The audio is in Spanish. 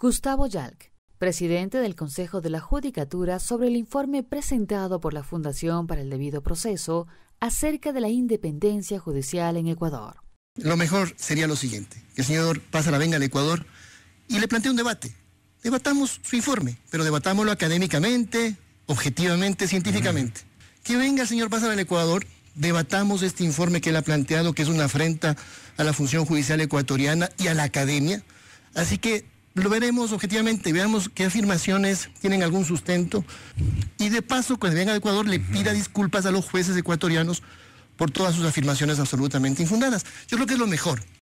Gustavo Yalc, presidente del Consejo de la Judicatura, sobre el informe presentado por la Fundación para el Debido Proceso acerca de la independencia judicial en Ecuador. Lo mejor sería lo siguiente, que el señor Pásara venga al Ecuador y le plantee un debate. Debatamos su informe, pero debatámoslo académicamente, objetivamente, científicamente. Que venga el señor Pásara al Ecuador debatamos este informe que él ha planteado, que es una afrenta a la función judicial ecuatoriana y a la academia. Así que lo veremos objetivamente, veamos qué afirmaciones tienen algún sustento. Y de paso, cuando venga a Ecuador, le pida disculpas a los jueces ecuatorianos por todas sus afirmaciones absolutamente infundadas. Yo creo que es lo mejor.